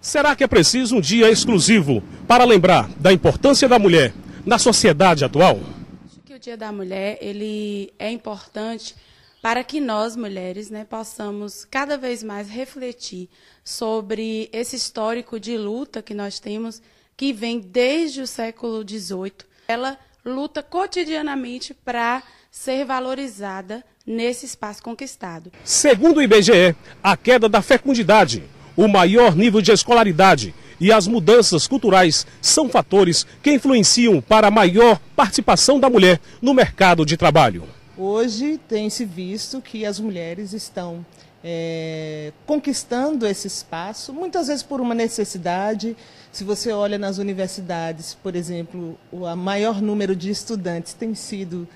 Será que é preciso um dia exclusivo para lembrar da importância da mulher na sociedade atual? Acho que o Dia da Mulher ele é importante para que nós mulheres né, possamos cada vez mais refletir sobre esse histórico de luta que nós temos que vem desde o século XVIII. Ela luta cotidianamente para ser valorizada nesse espaço conquistado. Segundo o IBGE, a queda da fecundidade o maior nível de escolaridade e as mudanças culturais são fatores que influenciam para a maior participação da mulher no mercado de trabalho. Hoje tem se visto que as mulheres estão é, conquistando esse espaço, muitas vezes por uma necessidade. Se você olha nas universidades, por exemplo, o maior número de estudantes tem sido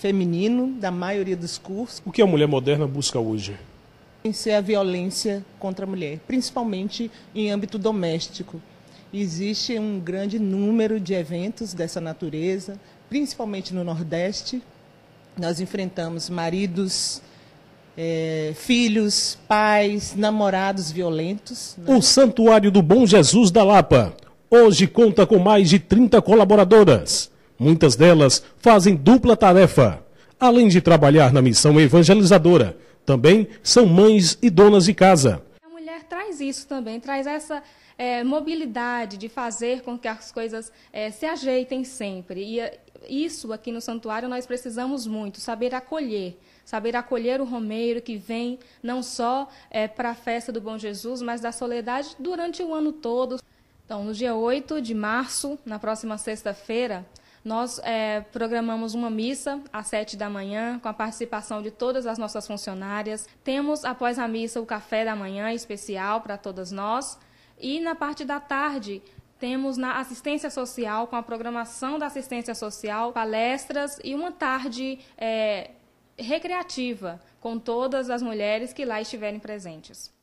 feminino, da maioria dos cursos. O que a mulher moderna busca hoje? vencer a violência contra a mulher, principalmente em âmbito doméstico. Existe um grande número de eventos dessa natureza, principalmente no Nordeste. Nós enfrentamos maridos, é, filhos, pais, namorados violentos. Né? O Santuário do Bom Jesus da Lapa hoje conta com mais de 30 colaboradoras. Muitas delas fazem dupla tarefa, além de trabalhar na missão evangelizadora também são mães e donas de casa. A mulher traz isso também, traz essa é, mobilidade de fazer com que as coisas é, se ajeitem sempre. E é, isso aqui no santuário nós precisamos muito, saber acolher saber acolher o romeiro que vem não só é, para a festa do Bom Jesus, mas da soledade durante o ano todo. Então, no dia 8 de março, na próxima sexta-feira, nós é, programamos uma missa às sete da manhã, com a participação de todas as nossas funcionárias. Temos, após a missa, o café da manhã especial para todas nós. E na parte da tarde, temos na assistência social, com a programação da assistência social, palestras e uma tarde é, recreativa com todas as mulheres que lá estiverem presentes.